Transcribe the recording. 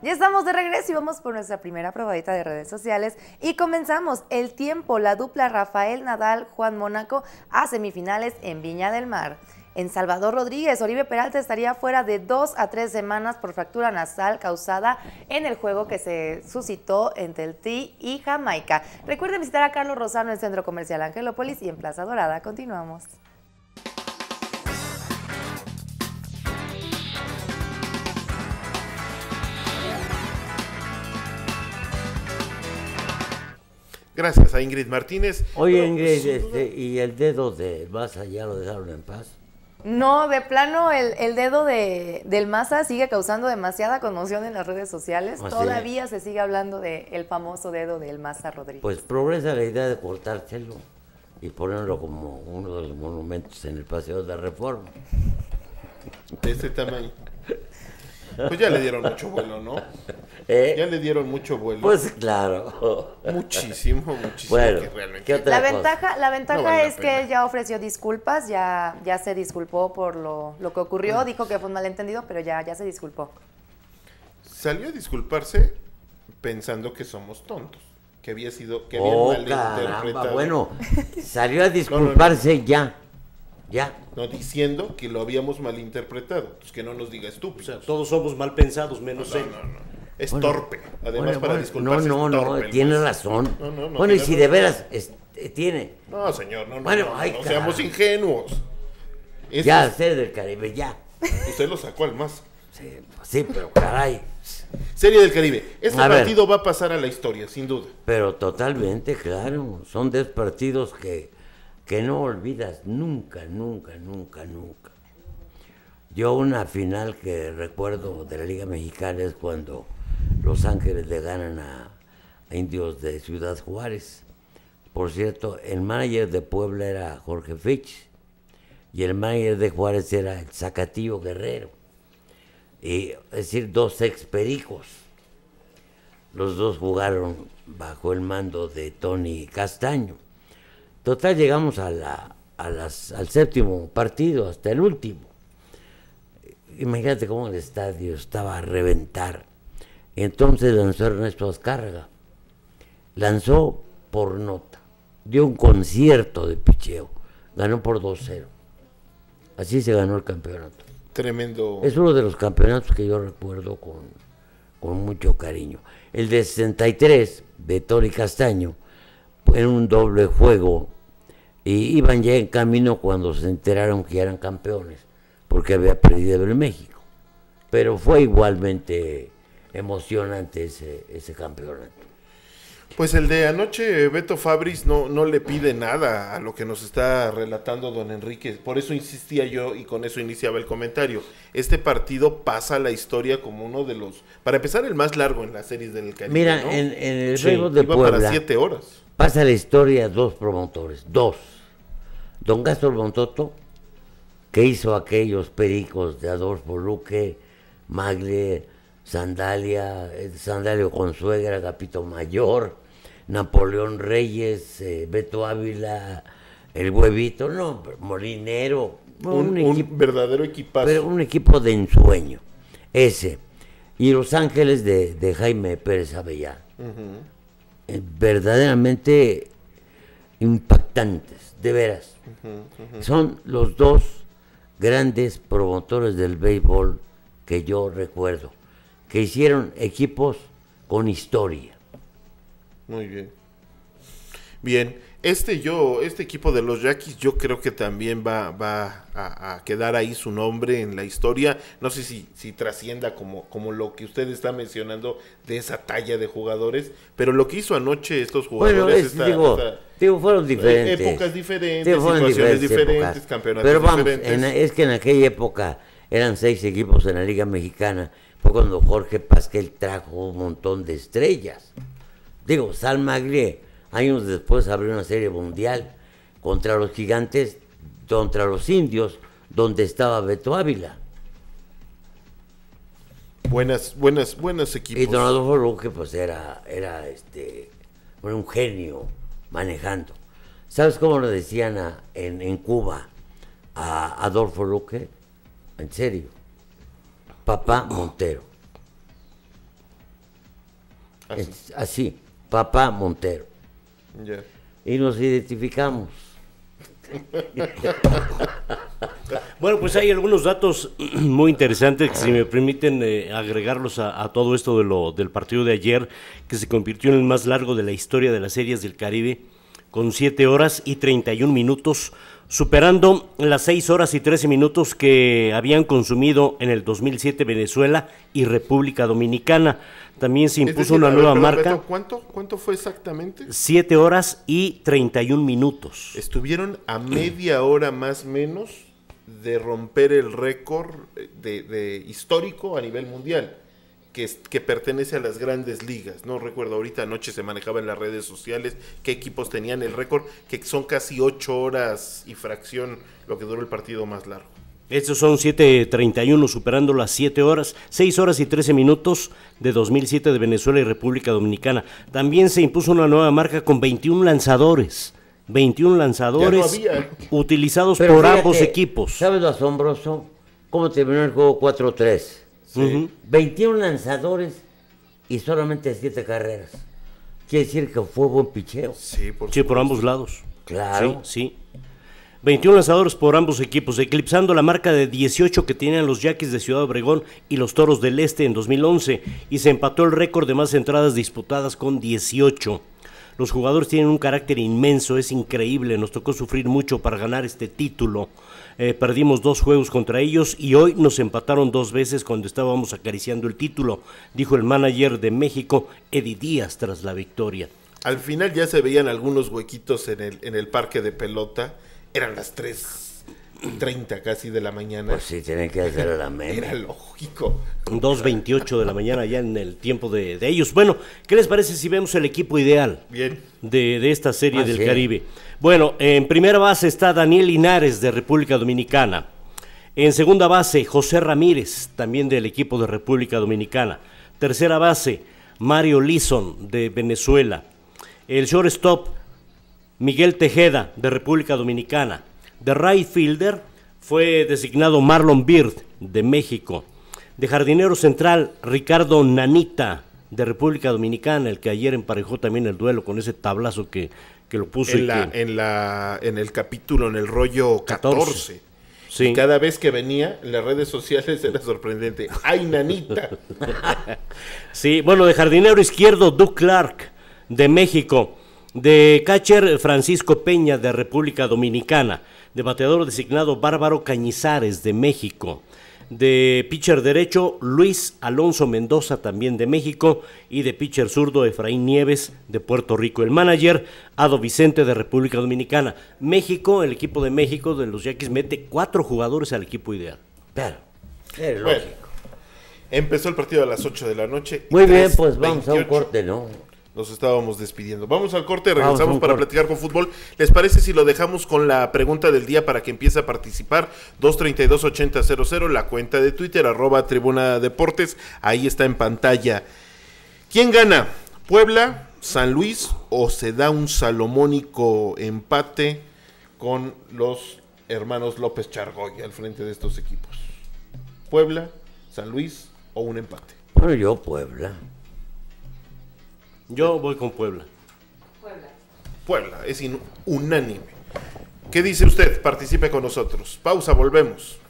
Ya estamos de regreso y vamos por nuestra primera probadita de redes sociales y comenzamos el tiempo, la dupla Rafael Nadal, Juan Mónaco a semifinales en Viña del Mar. En Salvador Rodríguez, Oribe Peralta estaría fuera de dos a tres semanas por fractura nasal causada en el juego que se suscitó entre el T y Jamaica. Recuerden visitar a Carlos Rosano en Centro Comercial Angelópolis y en Plaza Dorada. Continuamos. Gracias a Ingrid Martínez. Oye, Ingrid, pues, este, ¿y el dedo de Maza ya lo dejaron en paz? No, de plano, el, dedo de, del Maza sigue causando demasiada conmoción en las redes sociales. Todavía se sigue hablando del famoso dedo del Maza Rodríguez. Pues progresa la idea de cortárselo y ponerlo como uno de los monumentos en el Paseo de la Reforma. De este tamaño. Pues ya le dieron mucho vuelo, ¿no? ¿Eh? Ya le dieron mucho vuelo. Pues claro. Muchísimo, muchísimo. Bueno, la, Ventaja, la ventaja es que él ya ofreció disculpas, ya, ya se disculpó por lo, lo que ocurrió, dijo que fue un malentendido, pero ya, ya se disculpó. Salió a disculparse pensando que somos tontos, que había sido, que había oh, malinterpretado. Bueno, salió a disculparse ya. Ya. No, diciendo que lo habíamos malinterpretado. Pues que no nos digas tú pues, pues. todos somos mal pensados, menos él. no. Es torpe. Además, para disculparse. No, no, no, tiene razón. bueno, y si de veras eh, tiene. No, señor, no, bueno, no, seamos ingenuos. Este ya, serie del Caribe, ya. Usted lo sacó al más. Sí, pues pero caray. Serie del Caribe. Este partido va a pasar a la historia, sin duda. Pero totalmente, claro. Son dos partidos que, que no olvidas nunca, nunca, nunca, nunca. Yo una final que recuerdo de la Liga Mexicana es cuando los Ángeles le ganan a, Indios de Ciudad Juárez. Por cierto, el manager de Puebla era Jorge Fitch y el manager de Juárez era el Zacatillo Guerrero. es decir, dos expericos. Los dos jugaron bajo el mando de Tony Castaño. Total, llegamos al séptimo partido, hasta el último. Imagínate cómo el estadio estaba a reventar. Entonces lanzó Ernesto Azcárraga, lanzó por nota, dio un concierto de picheo, ganó por 2-0. Así se ganó el campeonato. Tremendo. Es uno de los campeonatos que yo recuerdo con, con mucho cariño. El de 63, de Tori Castaño, en un doble juego, y iban ya en camino cuando se enteraron que eran campeones, porque había perdido el México. Pero fue igualmente emocionante ese, ese campeonato. Pues el de anoche, Beto Fabris no, no le pide nada a lo que nos está relatando don Enrique. Por eso insistía yo y con eso iniciaba el comentario. Este partido pasa la historia como uno de los, para empezar, el más largo en la serie del Caribe. Mira, en, el sí, de iba para siete horas. Pasa la historia dos promotores, dos. Don Gastón Montoto, que hizo aquellos pericos de Adolfo Luque, Magle, Sandalia, eh, Sandalio Consuegra, Capito Mayor, Napoleón Reyes, eh, Beto Ávila, El Huevito, no, Molinero. un, verdadero equipazo. un equipo de ensueño, ese. Y Los Ángeles de, Jaime Pérez Avellán. Eh, verdaderamente impactantes, de veras. Son los dos grandes promotores del béisbol que yo recuerdo que hicieron equipos con historia. Muy bien. Bien, este yo, este equipo de los Yaquis, yo creo que también va, va a, quedar ahí su nombre en la historia. No sé si, si trascienda como, como lo que usted está mencionando de esa talla de jugadores, pero lo que hizo anoche estos jugadores. Bueno, es, digo, fueron diferentes. Épocas diferentes, situaciones diferentes, campeonatos es que en aquella época eran seis equipos en la Liga Mexicana cuando Jorge Pasquel trajo un montón de estrellas. Digo, Sal Magre, años después abrió una serie mundial contra los gigantes, contra los indios, donde estaba Beto Ávila. Buenas, buenas, buenas equipos. Y Don Adolfo Luque, pues era, era este, un genio manejando. ¿Sabes cómo lo decían en, en, Cuba a Adolfo Luque? En serio papá oh. Montero. Así, papá Montero. Y nos identificamos. bueno, pues hay algunos datos muy interesantes que si me permiten eh, agregarlos a, a, todo esto de lo, del partido de ayer, que se convirtió en el más largo de la historia de las series del Caribe con 7 horas y 31 minutos, superando las 6 horas y 13 minutos que habían consumido en el 2007 Venezuela y República Dominicana. También se impuso una nueva marca. ¿cuánto, ¿Cuánto fue exactamente? 7 horas y 31 minutos. Estuvieron a media hora más menos de romper el récord eh, de, de histórico a nivel mundial que, pertenece a las grandes ligas. No recuerdo, ahorita anoche se manejaba en las redes sociales qué equipos tenían el récord, que son casi ocho horas y fracción lo que duró el partido más largo. Estos son 7.31, superando las 7 horas, 6 horas y 13 minutos de 2007 de Venezuela y República Dominicana. También se impuso una nueva marca con 21 lanzadores. 21 lanzadores utilizados por ambos equipos. ¿Sabes lo asombroso? ¿Cómo terminó el juego 4-3? 21 lanzadores y solamente 7 carreras. Quiere decir que fue buen picheo. Sí, por, ambos lados. Claro. Sí, 21 lanzadores por ambos equipos, eclipsando la marca de 18 que tenían los Yaquis de Ciudad Obregón y los Toros del Este en 2011, y se empató el récord de más entradas disputadas con 18. Los jugadores tienen un carácter inmenso, es increíble, nos tocó sufrir mucho para ganar este título. Eh, perdimos dos juegos contra ellos y hoy nos empataron dos veces cuando estábamos acariciando el título, dijo el manager de México, Eddie Díaz, tras la victoria. Al final ya se veían algunos huequitos en el, en el parque de pelota, eran las tres 30 casi de la mañana. Pues sí, tienen que hacer la mera. Era lógico. 2.28 de la mañana ya en el tiempo de, ellos. Bueno, ¿qué les parece si vemos el equipo ideal Bien. De, esta serie ah, del Caribe? Bueno, en primera base está Daniel Linares de República Dominicana. En segunda base, José Ramírez, también del equipo de República Dominicana. Tercera base, Mario Lison de Venezuela. El shortstop, Miguel Tejeda de República Dominicana. De right fielder fue designado Marlon Beard de México. De jardinero central, Ricardo Nanita de República Dominicana, el que ayer emparejó también el duelo con ese tablazo que, lo puso. En, la, en, la, en el capítulo, en el rollo 14. Sí. cada vez que venía en las redes sociales era sorprendente. ¡Ay, nanita! sí, bueno, de jardinero izquierdo, Duke Clark, de México de catcher Francisco Peña de República Dominicana, de bateador designado Bárbaro Cañizares de México, de pitcher derecho Luis Alonso Mendoza también de México y de pitcher zurdo Efraín Nieves de Puerto Rico, el manager Ado Vicente de República Dominicana. México, el equipo de México de los yaquis, mete cuatro jugadores al equipo ideal. Pero, lógico. empezó el partido a las 8 de la noche. Muy bien, pues vamos a un corte, ¿no? nos estábamos despidiendo. Vamos al corte, regresamos para platicar con fútbol. ¿Les parece si lo dejamos con la pregunta del día para que empiece a participar? 232-8000, la cuenta de Twitter, arroba Tribuna Deportes, ahí está en pantalla. ¿Quién gana? ¿Puebla, San Luis o se da un salomónico empate con los hermanos López Chargoy al frente de estos equipos? ¿Puebla, San Luis o un empate? yo Puebla. Yo voy con Puebla. Puebla. Puebla, es unánime. ¿Qué dice usted? Participe con nosotros. Pausa, volvemos.